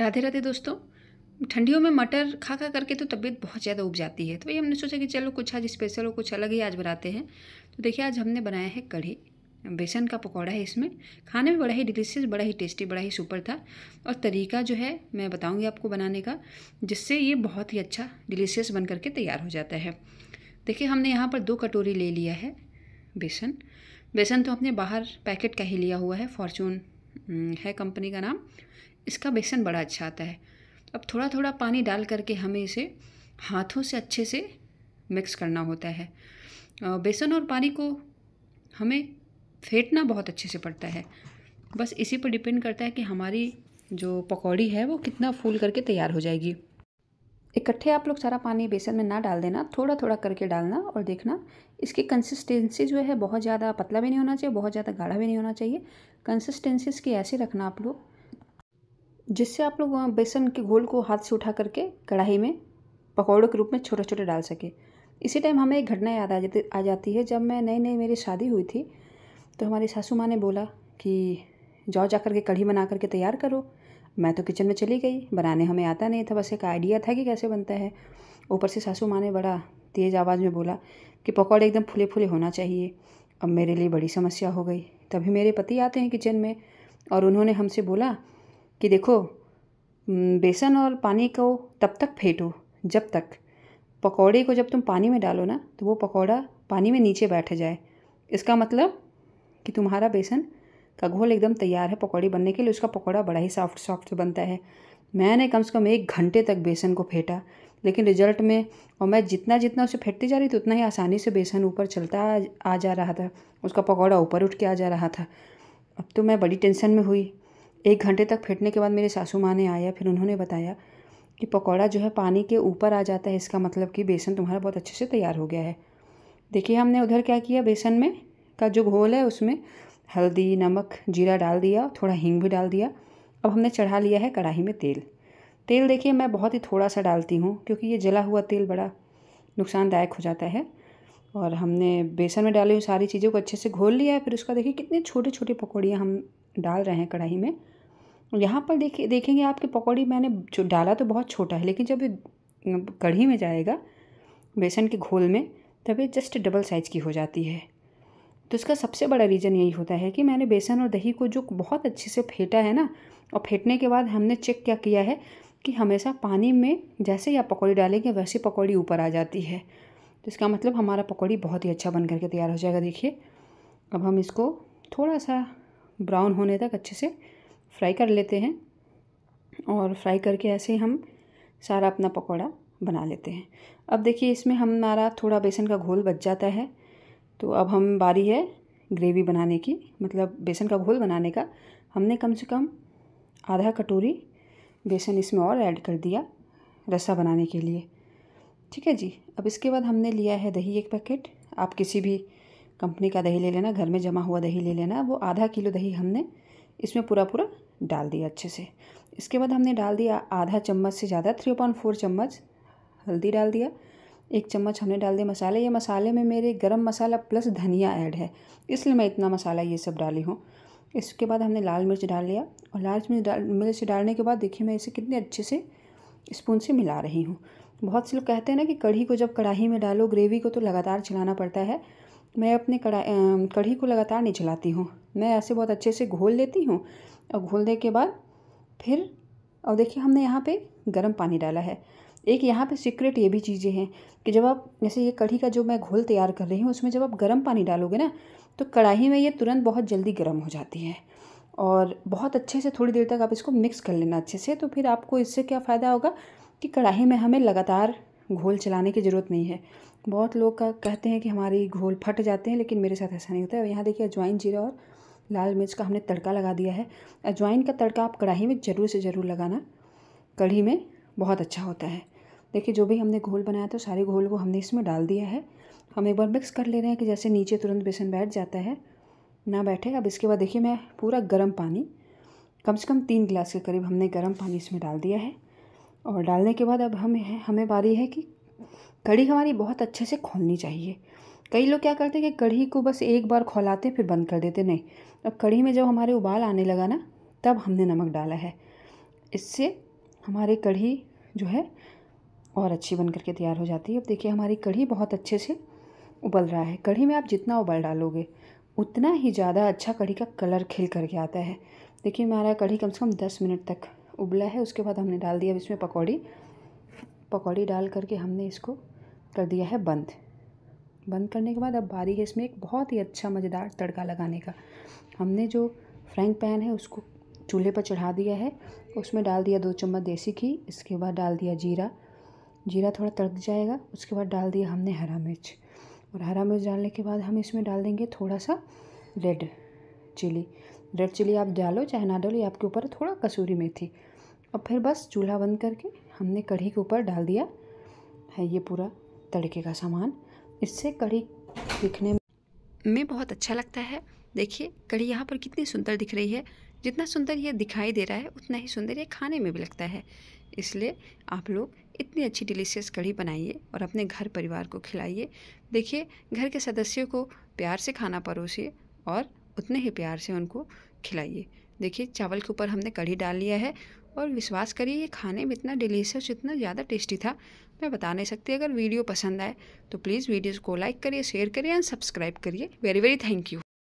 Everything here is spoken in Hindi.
राधे राधे दोस्तों ठंडियों में मटर खा खा करके तो तबीयत बहुत ज़्यादा उब जाती है तो भाई हमने सोचा कि चलो कुछ आज स्पेशल हो कुछ अलग ही आज बनाते हैं तो देखिए आज हमने बनाया है कढ़ी बेसन का पकौड़ा है इसमें खाने में बड़ा ही डिलीशियस बड़ा ही टेस्टी बड़ा ही सुपर था और तरीका जो है मैं बताऊँगी आपको बनाने का जिससे ये बहुत ही अच्छा डिलीशियस बन करके तैयार हो जाता है देखिए हमने यहाँ पर दो कटोरी ले लिया है बेसन बेसन तो हमने बाहर पैकेट का ही लिया हुआ है फॉर्चून हम्म, है कंपनी का नाम इसका बेसन बड़ा अच्छा आता है अब थोड़ा थोड़ा पानी डाल करके हमें इसे हाथों से अच्छे से मिक्स करना होता है बेसन और पानी को हमें फेंटना बहुत अच्छे से पड़ता है बस इसी पर डिपेंड करता है कि हमारी जो पकौड़ी है वो कितना फूल करके तैयार हो जाएगी इकट्ठे आप लोग सारा पानी बेसन में ना डाल देना थोड़ा थोड़ा करके डालना और देखना इसकी कंसिस्टेंसी जो है बहुत ज़्यादा पतला भी नहीं होना चाहिए बहुत ज़्यादा गाढ़ा भी नहीं होना चाहिए कंसिस्टेंसी की ऐसे रखना आप लोग जिससे आप लोग बेसन के घोल को हाथ से उठा करके कढ़ाई में पकौड़ों के रूप में छोटे छोटे डाल सके इसी टाइम हमें एक घटना याद आ जाती आ जाती है जब मैं नई नई मेरी शादी हुई थी तो हमारी सासू माँ ने बोला कि जाओ जा करके कढ़ी बना करके तैयार करो मैं तो किचन में चली गई बनाने हमें आता नहीं था बस एक आइडिया था कि कैसे बनता है ऊपर से सासू माँ ने बड़ा तेज़ आवाज़ में बोला कि पकौड़े एकदम फूले फूले होना चाहिए अब मेरे लिए बड़ी समस्या हो गई तभी मेरे पति आते हैं किचन में और उन्होंने हमसे बोला कि देखो बेसन और पानी को तब तक फेंटो जब तक पकौड़े को जब तुम पानी में डालो ना तो वो पकौड़ा पानी में नीचे बैठ जाए इसका मतलब कि तुम्हारा बेसन का घोल एकदम तैयार है पकौड़ी बनने के लिए उसका पकौड़ा बड़ा ही सॉफ्ट सॉफ्ट बनता है मैंने कम से कम एक घंटे तक बेसन को फेंटा लेकिन रिजल्ट में और मैं जितना जितना उसे फेंटती जा रही थी उतना ही आसानी से बेसन ऊपर चलता आ जा रहा था उसका पकौड़ा ऊपर उठ के आ जा रहा था अब तो मैं बड़ी टेंशन में हुई एक घंटे तक फेंटने के बाद मेरे सासू माँ ने आया फिर उन्होंने बताया कि पकौड़ा जो है पानी के ऊपर आ जाता है इसका मतलब कि बेसन तुम्हारा बहुत अच्छे से तैयार हो गया है देखिए हमने उधर क्या किया बेसन में का जो घोल है उसमें हल्दी नमक जीरा डाल दिया थोड़ा हींग भी डाल दिया अब हमने चढ़ा लिया है कढ़ाई में तेल तेल देखिए मैं बहुत ही थोड़ा सा डालती हूँ क्योंकि ये जला हुआ तेल बड़ा नुकसानदायक हो जाता है और हमने बेसन में डाली हुई सारी चीज़ों को अच्छे से घोल लिया है फिर उसका देखिए कितने छोटे छोटे पकौड़ियाँ हम डाल रहे हैं कढ़ाई में यहाँ पर देखिए देखेंगे आपके पकौड़ी मैंने जो डाला तो बहुत छोटा है लेकिन जब ये कढ़ी में जाएगा बेसन के घोल में तब ये जस्ट डबल साइज़ की हो जाती है तो इसका सबसे बड़ा रीज़न यही होता है कि मैंने बेसन और दही को जो बहुत अच्छे से फेंटा है ना और फेंटने के बाद हमने चेक क्या किया है कि हमेशा पानी में जैसे ही आप पकौड़ी डालेंगे वैसे पकौड़ी ऊपर आ जाती है तो इसका मतलब हमारा पकौड़ी बहुत ही अच्छा बन करके तैयार हो जाएगा देखिए अब हम इसको थोड़ा सा ब्राउन होने तक अच्छे से फ्राई कर लेते हैं और फ्राई करके ऐसे ही हम सारा अपना पकौड़ा बना लेते हैं अब देखिए इसमें हमारा थोड़ा बेसन का घोल बच जाता है तो अब हम बारी है ग्रेवी बनाने की मतलब बेसन का घोल बनाने का हमने कम से कम आधा कटोरी बेसन इसमें और ऐड कर दिया रसा बनाने के लिए ठीक है जी अब इसके बाद हमने लिया है दही एक पैकेट आप किसी भी कंपनी का दही ले लेना घर में जमा हुआ दही ले लेना वो आधा किलो दही हमने इसमें पूरा पूरा डाल दिया अच्छे से इसके बाद हमने डाल दिया आधा चम्मच से ज़्यादा थ्री पॉइंट फोर चम्मच हल्दी डाल दिया एक चम्मच हमने डाल दिया मसाले ये मसाले में मेरे गरम मसाला प्लस धनिया ऐड है इसलिए मैं इतना मसाला ये सब डाली हूँ इसके बाद हमने लाल मिर्च डाल लिया और लाल मिर्च डाल मिर्च डालने के बाद देखिए मैं इसे कितने अच्छे से स्पून से मिला रही हूँ बहुत से लोग कहते हैं ना कि कढ़ी को जब कढ़ाई में डालो ग्रेवी को तो लगातार चलाना पड़ता है मैं अपने कढ़ाई कढ़ी को लगातार नहीं चलाती हूँ मैं ऐसे बहुत अच्छे से घोल लेती हूँ और घोलने के बाद फिर और देखिए हमने यहाँ पे गर्म पानी डाला है एक यहाँ पे सीक्रेट ये भी चीज़ें हैं कि जब आप जैसे ये कढ़ी का जो मैं घोल तैयार कर रही हूँ उसमें जब आप गर्म पानी डालोगे ना तो कढ़ाई में ये तुरंत बहुत जल्दी गर्म हो जाती है और बहुत अच्छे से थोड़ी देर तक आप इसको मिक्स कर लेना अच्छे से तो फिर आपको इससे क्या फ़ायदा होगा कि कढ़ाई में हमें लगातार घोल चलाने की ज़रूरत नहीं है बहुत लोग का कहते हैं कि हमारी घोल फट जाते हैं लेकिन मेरे साथ ऐसा नहीं होता है यहाँ देखिए अजवाइन जीरा और लाल मिर्च का हमने तड़का लगा दिया है अजवाइन का तड़का आप कढ़ाई में ज़रूर से ज़रूर लगाना कढ़ी में बहुत अच्छा होता है देखिए जो भी हमने घोल बनाया था सारे घोल को हमने इसमें डाल दिया है हम एक बार मिक्स कर ले रहे हैं कि जैसे नीचे तुरंत बेसन बैठ जाता है ना बैठे अब इसके बाद देखिए मैं पूरा गर्म पानी कम से कम तीन गिलास के करीब हमने गर्म पानी इसमें डाल दिया है और डालने के बाद अब हम हमें बारी है कि कढ़ी हमारी बहुत अच्छे से खोलनी चाहिए कई लोग क्या करते हैं कि कढ़ी को बस एक बार खोलाते फिर बंद कर देते नहीं अब कढ़ी में जब हमारे उबाल आने लगा ना तब हमने नमक डाला है इससे हमारी कढ़ी जो है और अच्छी बन करके तैयार हो जाती है अब देखिए हमारी कढ़ी बहुत अच्छे से उबल रहा है कढ़ी में आप जितना उबाल डालोगे उतना ही ज़्यादा अच्छा कढ़ी का कलर खिल करके आता है देखिए हमारा कढ़ी कम से कम दस मिनट तक उबला है उसके बाद हमने डाल दिया अब इसमें पकौड़ी पकौड़ी डाल करके हमने इसको कर दिया है बंद बंद करने के बाद अब बारी है इसमें एक बहुत ही अच्छा मज़ेदार तड़का लगाने का हमने जो फ्राइंग पैन है उसको चूल्हे पर चढ़ा दिया है उसमें डाल दिया दो चम्मच देसी घी इसके बाद डाल दिया जीरा जीरा थोड़ा तड़क जाएगा उसके बाद डाल दिया हमने हरा मिर्च और हरा मिर्च डालने के बाद हम इसमें डाल देंगे थोड़ा सा रेड चिली रेड चिली आप डालो चाहे ना डालो ये आपके ऊपर थोड़ा कसूरी मेथी और फिर बस चूल्हा बंद करके हमने कढ़ी के ऊपर डाल दिया है ये पूरा तड़के का सामान इससे कड़ी दिखने में बहुत अच्छा लगता है देखिए कड़ी यहाँ पर कितनी सुंदर दिख रही है जितना सुंदर ये दिखाई दे रहा है उतना ही सुंदर ये खाने में भी लगता है इसलिए आप लोग इतनी अच्छी डिलीशियस कड़ी बनाइए और अपने घर परिवार को खिलाइए देखिए घर के सदस्यों को प्यार से खाना परोसिए और उतने ही प्यार से उनको खिलाइए देखिए चावल के ऊपर हमने कढ़ी डाल लिया है और विश्वास करिए ये खाने में इतना डिलीशियस इतना ज़्यादा टेस्टी था मैं बता नहीं सकती अगर वीडियो पसंद आए तो प्लीज़ वीडियोज़ को लाइक करिए शेयर करिए एंड सब्सक्राइब करिए वेरी वेरी थैंक यू